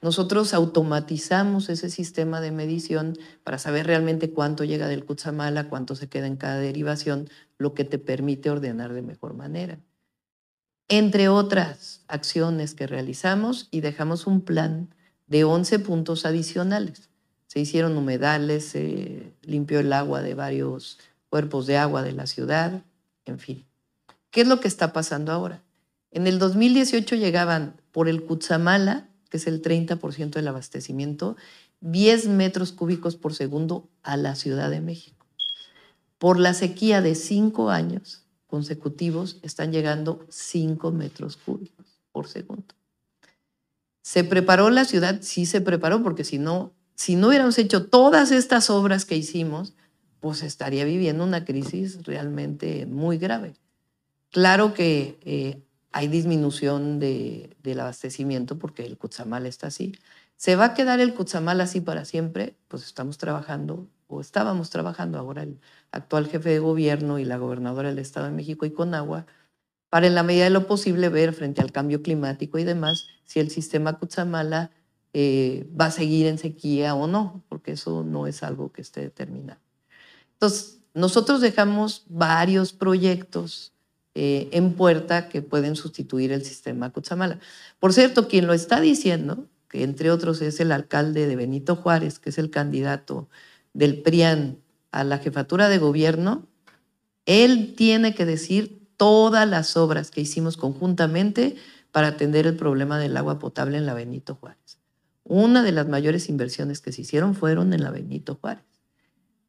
Nosotros automatizamos ese sistema de medición para saber realmente cuánto llega del Cutzamala, cuánto se queda en cada derivación, lo que te permite ordenar de mejor manera. Entre otras acciones que realizamos y dejamos un plan de 11 puntos adicionales. Se hicieron humedales, limpió el agua de varios cuerpos de agua de la ciudad, en fin. ¿Qué es lo que está pasando ahora? En el 2018 llegaban por el Cutzamala, que es el 30% del abastecimiento, 10 metros cúbicos por segundo a la Ciudad de México. Por la sequía de cinco años consecutivos están llegando 5 metros cúbicos por segundo. ¿Se preparó la ciudad? Sí se preparó, porque si no, si no hubiéramos hecho todas estas obras que hicimos, pues estaría viviendo una crisis realmente muy grave. Claro que eh, hay disminución del abastecimiento porque el Kutsamal está así. ¿Se va a quedar el Kutsamal así para siempre? Pues estamos trabajando, o estábamos trabajando ahora el actual jefe de gobierno y la gobernadora del Estado de México y Conagua, para en la medida de lo posible ver frente al cambio climático y demás si el sistema Kutsamala eh, va a seguir en sequía o no, porque eso no es algo que esté determinado. Entonces, nosotros dejamos varios proyectos eh, en puerta que pueden sustituir el sistema Cutzamala. Por cierto, quien lo está diciendo, que entre otros es el alcalde de Benito Juárez, que es el candidato del PRIAN a la jefatura de gobierno, él tiene que decir todas las obras que hicimos conjuntamente para atender el problema del agua potable en la Benito Juárez. Una de las mayores inversiones que se hicieron fueron en la Benito Juárez.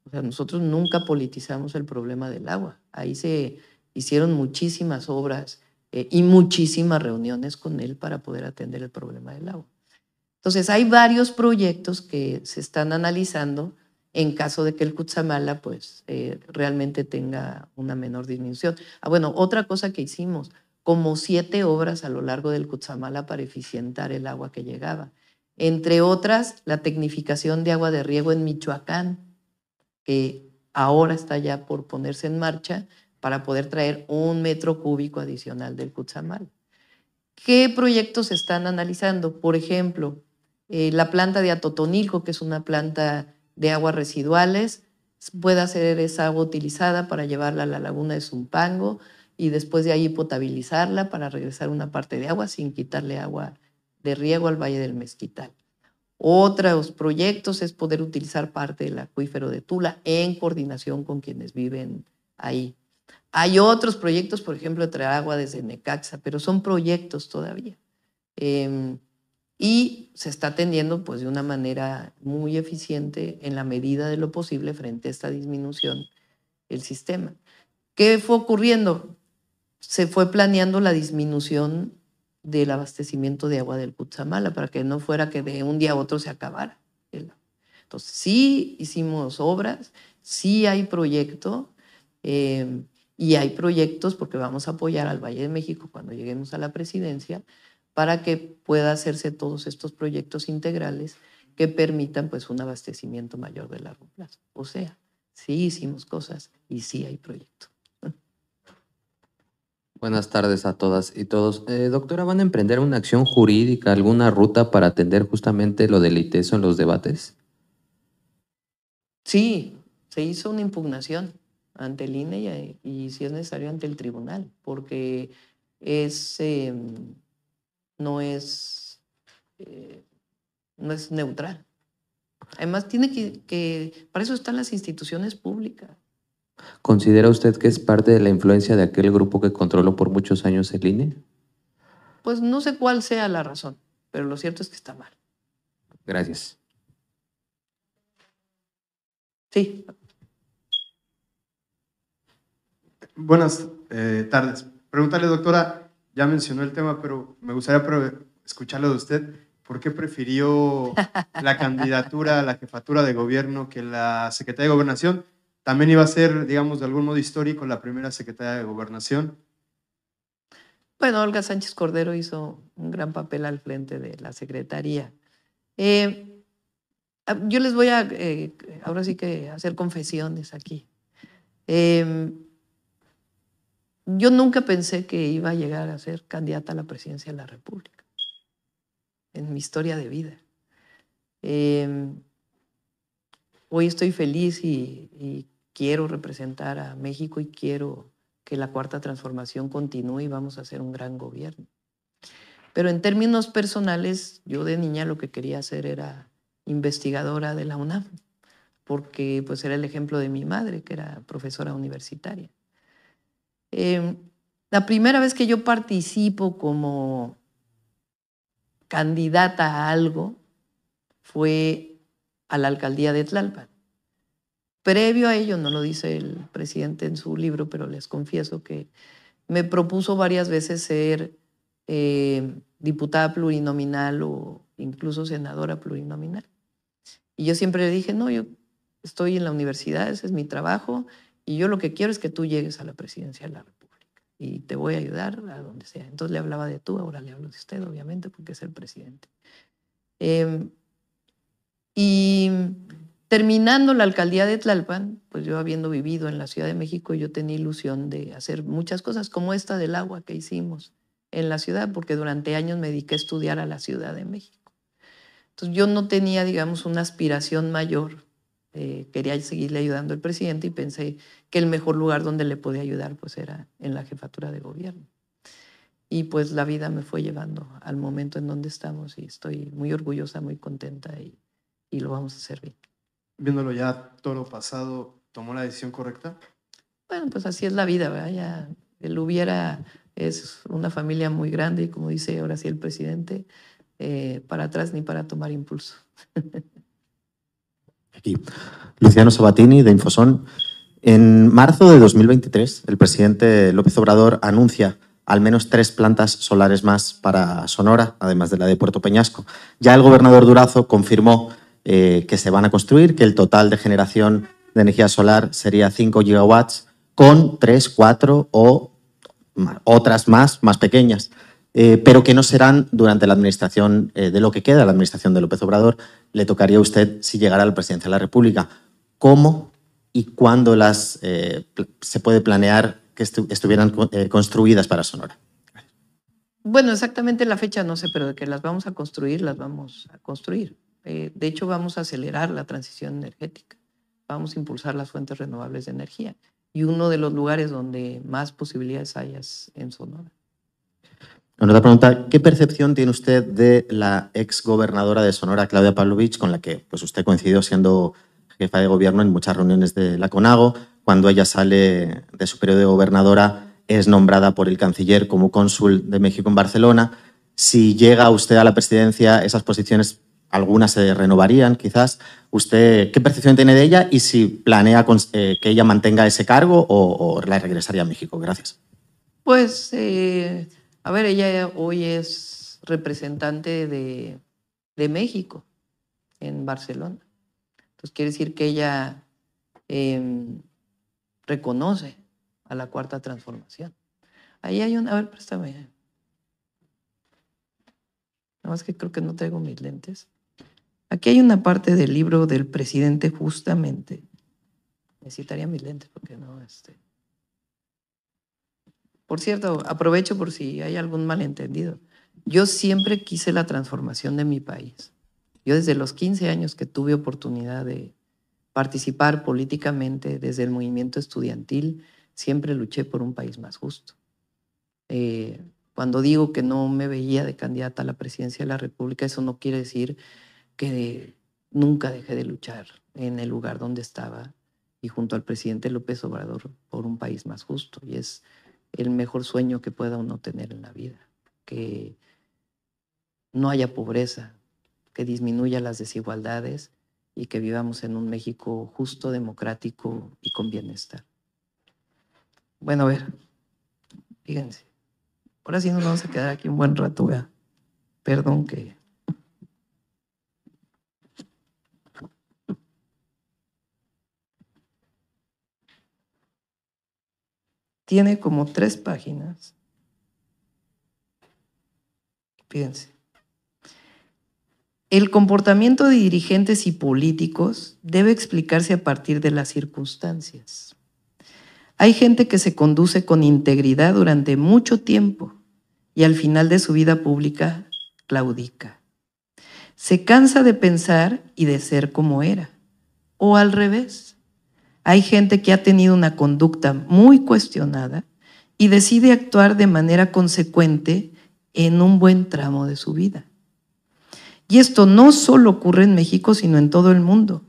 O sea, nosotros nunca politizamos el problema del agua. Ahí se hicieron muchísimas obras eh, y muchísimas reuniones con él para poder atender el problema del agua. Entonces, hay varios proyectos que se están analizando en caso de que el Cutzamala pues, eh, realmente tenga una menor disminución. Ah, bueno, otra cosa que hicimos, como siete obras a lo largo del Cutzamala para eficientar el agua que llegaba entre otras la tecnificación de agua de riego en Michoacán, que ahora está ya por ponerse en marcha para poder traer un metro cúbico adicional del Cutzamal. ¿Qué proyectos están analizando? Por ejemplo, eh, la planta de Atotonilco, que es una planta de aguas residuales, puede hacer esa agua utilizada para llevarla a la laguna de Zumpango y después de ahí potabilizarla para regresar una parte de agua sin quitarle agua de riego al Valle del Mezquital. Otros proyectos es poder utilizar parte del acuífero de Tula en coordinación con quienes viven ahí. Hay otros proyectos, por ejemplo, de traer agua desde Necaxa, pero son proyectos todavía. Em, y se está atendiendo pues, de una manera muy eficiente en la medida de lo posible frente a esta disminución el sistema. ¿Qué fue ocurriendo? Se fue planeando la disminución del abastecimiento de agua del Cutzamala para que no fuera que de un día a otro se acabara. Entonces, sí hicimos obras, sí hay proyecto em, y hay proyectos porque vamos a apoyar al Valle de México cuando lleguemos a la presidencia para que pueda hacerse todos estos proyectos integrales que permitan pues un abastecimiento mayor de largo plazo. O sea, sí hicimos cosas y sí hay proyectos. Buenas tardes a todas y todos. Eh, doctora, ¿van a emprender una acción jurídica, alguna ruta para atender justamente lo del ITESO en los debates? Sí, se hizo una impugnación ante el INE y, si es necesario ante el tribunal, porque es, em, no, es, eh, no es neutral. Además, tiene que, que, para eso están las instituciones públicas. ¿Considera usted que es parte de la influencia de aquel grupo que controló por muchos años el INE? Pues no sé cuál sea la razón, pero lo cierto es que está mal. Gracias. Sí. Buenas eh, tardes. Preguntarle, doctora, ya mencionó el tema, pero me gustaría escucharlo de usted. ¿Por qué prefirió la candidatura a la jefatura de gobierno que la Secretaría de gobernación? También iba a ser, digamos, de algún modo histórico, la primera secretaria de gobernación. Bueno, Olga Sánchez Cordero hizo un gran papel al frente de la secretaría. Eh, ah, yo les voy a, eh, ahora sí que hacer confesiones aquí. Em, yo nunca pensé que iba a llegar a ser candidata a la presidencia de la República en mi historia de vida. Em, hoy estoy feliz y, quiero representar a México y quiero que la cuarta transformación continúe y vamos a hacer un gran gobierno. Pero en términos personales, yo de niña lo que quería hacer era investigadora de la UNAM, porque pues era el ejemplo de mi madre, que era profesora universitaria. Em, la primera vez que yo participo como candidata a algo fue a la alcaldía de Tlalpan. Previo a ello, no lo dice el presidente en su libro, pero les confieso que me propuso varias veces ser eh, diputada plurinominal o incluso senadora plurinominal. Y yo siempre le dije, no, yo estoy en la universidad, ese es mi trabajo, y yo lo que quiero es que tú llegues a la presidencia de la República y te voy a ayudar a donde sea. Entonces le hablaba de tú, ahora le hablo de usted, obviamente, porque es el presidente. Em, y terminando la alcaldía de Tlalpan, pues yo habiendo vivido en la Ciudad de México, yo tenía ilusión de hacer muchas cosas como esta del agua que hicimos en la ciudad, porque durante años me dediqué a estudiar a la Ciudad de México. Entonces yo no tenía, digamos, una aspiración mayor. Eh, quería seguirle ayudando al presidente y pensé que el mejor lugar donde le podía ayudar pues era en la jefatura de gobierno. Y pues la vida me fue llevando al momento en donde estamos y estoy muy orgullosa, muy contenta y y lo vamos a hacer bien. Viéndolo ya todo lo pasado, ¿tomó la decisión correcta? Bueno, pues así es la vida, ¿verdad? Ya el hubiera es una familia muy grande y como dice ahora sí el presidente, eh, para atrás ni para tomar impulso. Aquí, Luciano Sabatini de Infosón. En marzo de 2023, el presidente López Obrador anuncia al menos tres plantas solares más para Sonora, además de la de Puerto Peñasco. Ya el gobernador Durazo confirmó eh, que se van a construir, que el total de generación de energía solar sería 5 gigawatts con 3, 4 o otras más, más pequeñas, eh, pero que no serán durante la administración eh, de lo que queda, la administración de López Obrador, le tocaría a usted si llegara a la presidencia de la República. ¿Cómo y cuándo las se puede planear que estuvieran construidas para Sonora? Bueno, exactamente la fecha no sé, pero de que las vamos a construir, las vamos a construir. Eh, de hecho, vamos a acelerar la transición energética, vamos a impulsar las fuentes renovables de energía. Y uno de los lugares donde más posibilidades hay es en Sonora. otra pregunta, ¿qué percepción tiene usted de la ex gobernadora de Sonora, Claudia Pavlovich, con la que pues, usted coincidió siendo jefa de gobierno en muchas reuniones de la CONAGO? Cuando ella sale de su periodo de gobernadora, es nombrada por el canciller como cónsul de México en Barcelona. Si llega usted a la presidencia, esas posiciones algunas se renovarían quizás. ¿Usted qué percepción tiene de ella y si planea eh, que ella mantenga ese cargo o, la regresaría a México? Gracias. Pues, eh, a ver, ella hoy es representante de, México en Barcelona. Entonces quiere decir que ella em, reconoce a la cuarta transformación. Ahí hay una, a ver, préstame. Nada más que creo que no traigo mis lentes. Aquí hay una parte del libro del presidente justamente. Necesitaría mis lentes porque no, este. Por cierto, aprovecho por si hay algún malentendido. Yo siempre quise la transformación de mi país. Yo desde los 15 años que tuve oportunidad de participar políticamente desde el movimiento estudiantil, siempre luché por un país más justo. Eh, cuando digo que no me veía de candidata a la presidencia de la República, eso no quiere decir que nunca dejé de luchar en el lugar donde estaba y junto al presidente López Obrador por un país más justo. Y es el mejor sueño que pueda uno tener en la vida, que no haya pobreza, que disminuya las desigualdades y que vivamos en un México justo, democrático y con bienestar. Bueno, a ver, fíjense, ahora sí nos vamos a quedar aquí un buen rato, ya Perdón que... tiene como tres páginas. Fíjense. El comportamiento de dirigentes y políticos debe explicarse a partir de las circunstancias. Hay gente que se conduce con integridad durante mucho tiempo y al final de su vida pública claudica. Se cansa de pensar y de ser como era, o al revés hay gente que ha tenido una conducta muy cuestionada y decide actuar de manera consecuente en un buen tramo de su vida. Y esto no solo ocurre en México, sino en todo el mundo.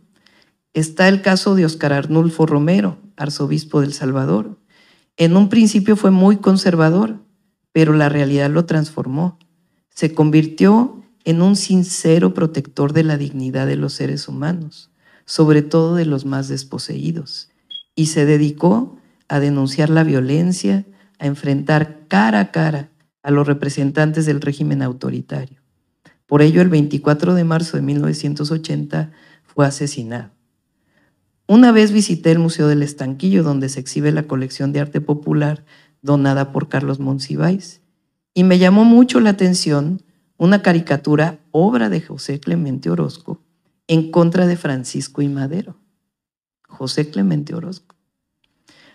Está el caso de Oscar Arnulfo Romero, arzobispo del Salvador. En un principio fue muy conservador, pero la realidad lo transformó. Se convirtió en un sincero protector de la dignidad de los seres humanos sobre todo de los más desposeídos, y se dedicó a denunciar la violencia, a enfrentar cara a cara a los representantes del régimen autoritario. Por ello, el 24 de marzo de 1980 fue asesinado. Una vez visité el Museo del Estanquillo, donde se exhibe la colección de arte popular donada por Carlos Monsiváis, y me llamó mucho la atención una caricatura, obra de José Clemente Orozco, en contra de Francisco y Madero, José Clemente Orozco.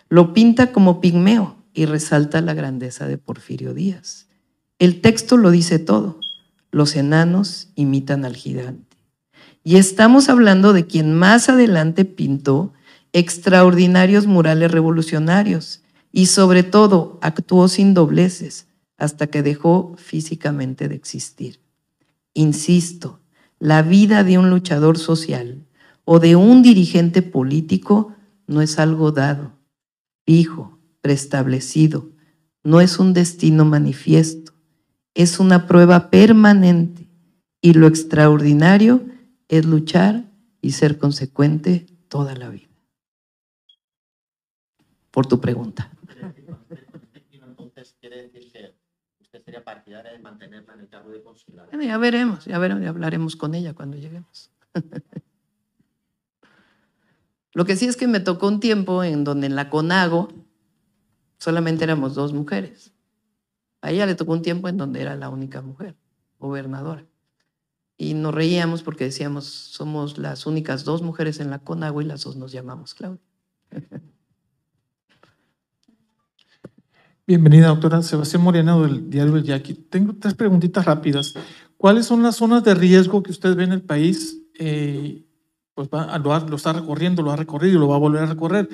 Lo pinta como pigmeo y resalta la grandeza de Porfirio Díaz. El texto lo dice todo. Los enanos imitan al gigante. Y estamos hablando de quien más adelante pintó extraordinarios murales revolucionarios y sobre todo actuó sin dobleces hasta que dejó físicamente de existir. Insisto, la vida de un luchador social o de un dirigente político no es algo dado, fijo, preestablecido, no es un destino manifiesto, es una prueba permanente y lo extraordinario es luchar y ser consecuente toda la vida. Por tu pregunta. sería partidaria de mantenerla en el cargo de consulado. ya veremos, ya veremos, ya hablaremos con ella cuando lleguemos. Lo que sí es que me tocó un tiempo en donde en la CONAGO solamente éramos dos mujeres. A ella le tocó un tiempo en donde era la única mujer, gobernadora. Y nos reíamos porque decíamos, somos las únicas dos mujeres en la CONAGO y las dos nos llamamos Claudia. Bienvenida, doctora Sebastián Moreno del diario El Yaqui. Tengo tres preguntitas rápidas. ¿Cuáles son las zonas de riesgo que usted ve en el país? Eh, pues va, lo, está recorriendo, lo ha recorrido y lo va a volver a recorrer.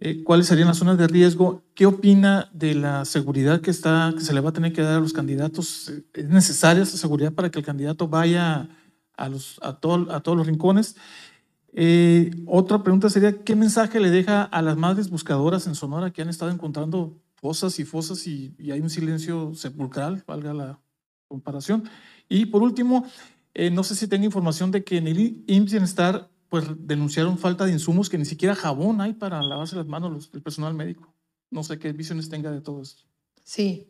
Eh, ¿Cuáles serían las zonas de riesgo? ¿Qué opina de la seguridad que, está, que se le va a tener que dar a los candidatos? ¿Es necesaria esa seguridad para que el candidato vaya a, los, a, a todos los rincones? Eh, otra pregunta sería, ¿qué mensaje le deja a las madres buscadoras en Sonora que han estado encontrando fosas y fosas y, hay un silencio sepulcral, valga la comparación. Y por último, eh, no sé si tengo información de que en el IMSS pues denunciaron falta de insumos que ni siquiera jabón hay para lavarse las manos los, el personal médico. No sé qué visiones tenga de todo esto. Sí.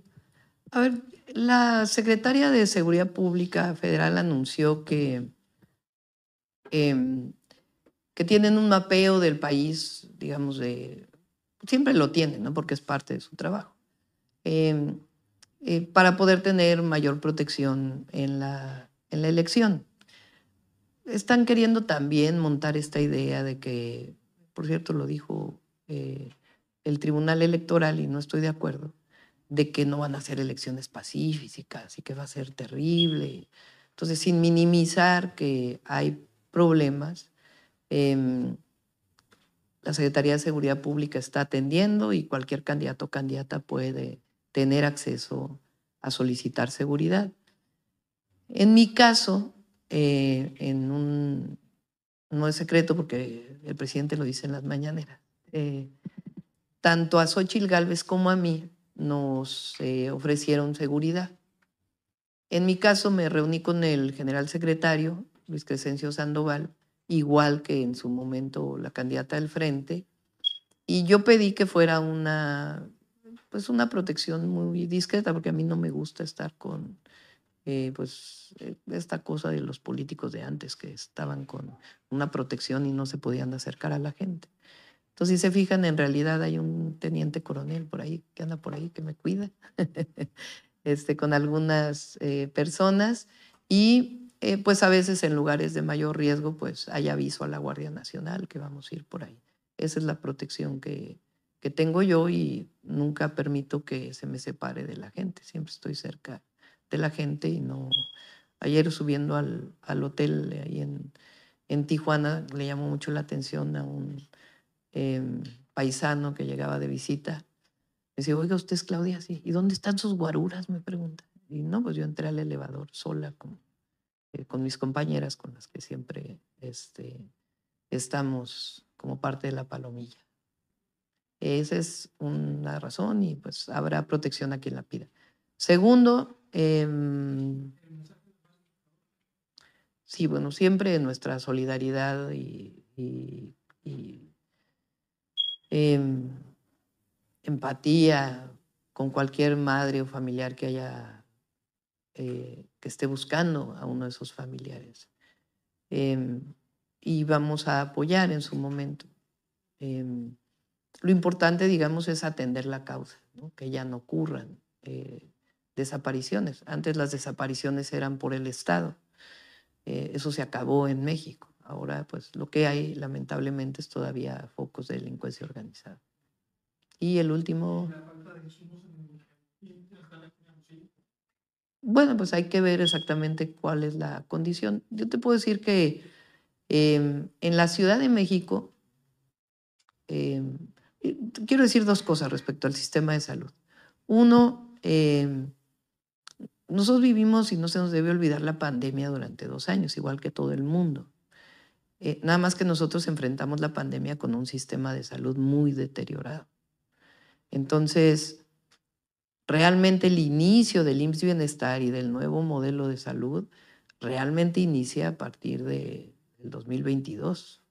A ver, la secretaria de Seguridad Pública Federal anunció que, em, que tienen un mapeo del país, digamos, de siempre lo tienen, ¿no? porque es parte de su trabajo, em, eh, para poder tener mayor protección en la, elección. Están queriendo también montar esta idea de que, por cierto, lo dijo eh, el Tribunal Electoral y no estoy de acuerdo, de que no van a ser elecciones pacíficas y que va a ser terrible. Entonces, sin minimizar que hay problemas, em, la Secretaría de Seguridad Pública está atendiendo y cualquier candidato o candidata puede tener acceso a solicitar seguridad. En mi caso, eh, en un, no es secreto porque el presidente lo dice en las mañaneras, eh, tanto a Xochitl Gálvez como a mí nos eh, ofrecieron seguridad. En mi caso me reuní con el general secretario, Luis Crescencio Sandoval, igual que en su momento la candidata del frente. Y yo pedí que fuera una, pues una protección muy discreta, porque a mí no me gusta estar con eh, pues, eh, esta cosa de los políticos de antes que estaban con una protección y no se podían acercar a la gente. Entonces, si se fijan, en realidad hay un teniente coronel por ahí, que anda por ahí, que me cuida, este, con algunas eh, personas. Y eh, pues a veces en lugares de mayor riesgo, pues hay aviso a la Guardia Nacional que vamos a ir por ahí. Esa es la protección que, tengo yo y nunca permito que se me separe de la gente. Siempre estoy cerca de la gente y no... Ayer subiendo al, hotel ahí en, Tijuana le llamó mucho la atención a un em, paisano que llegaba de visita. Me decía, oiga, usted es Claudia, sí. ¿Y dónde están sus guaruras? Me pregunta. Y no, pues yo entré al elevador sola, como eh, con mis compañeras con las que siempre este, estamos como parte de la palomilla. Esa es una razón y pues habrá protección aquí en la pida. Segundo, em, sí, bueno, siempre nuestra solidaridad y, em, empatía con cualquier madre o familiar que haya eh, que esté buscando a uno de sus familiares. Em, y vamos a apoyar en su momento. Em, lo importante, digamos, es atender la causa, que ya no ocurran eh, desapariciones. Antes las desapariciones eran por el Estado. Eh, eso se acabó en México. Ahora, pues lo que hay, lamentablemente, es todavía focos de delincuencia organizada. Y el último... Bueno, pues hay que ver exactamente cuál es la condición. Yo te puedo decir que em, en la Ciudad de México, em, quiero decir dos cosas respecto al sistema de salud. Uno, em, nosotros vivimos y no se nos debe olvidar la pandemia durante dos años, igual que todo el mundo. Eh, nada más que nosotros enfrentamos la pandemia con un sistema de salud muy deteriorado. Entonces, Realmente el inicio del IMSS Bienestar y del nuevo modelo de salud realmente inicia a partir del 2022.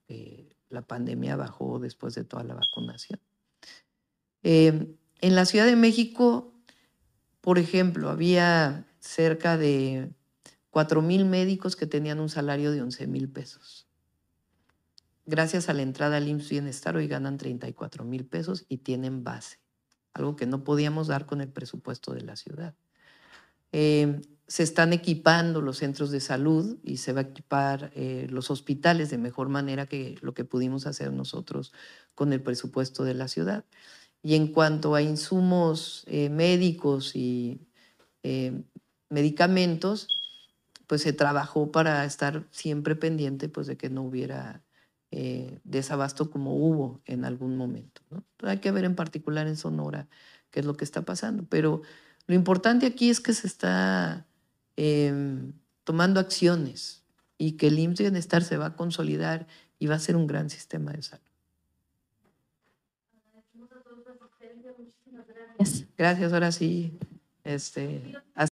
la pandemia bajó después de toda la vacunación. Eh, en la Ciudad de México, por ejemplo, había cerca de 4 mil médicos que tenían un salario de 11 mil pesos. Gracias a la entrada al IMSS Bienestar hoy ganan 34 mil pesos y tienen base algo que no podíamos dar con el presupuesto de la ciudad. Eh, se están equipando los centros de salud y se va a equipar eh, los hospitales de mejor manera que lo que pudimos hacer nosotros con el presupuesto de la ciudad. Y en cuanto a insumos eh, médicos y medicamentos, pues se trabajó para estar siempre pendiente pues, de que no hubiera eh, desabasto como hubo en algún momento. Hay que ver en particular en Sonora qué es lo que está pasando, pero lo importante aquí es que se está em, tomando acciones y que el IMSS Bienestar se va a consolidar y va a ser un gran sistema de salud. Gracias, ahora sí. Este,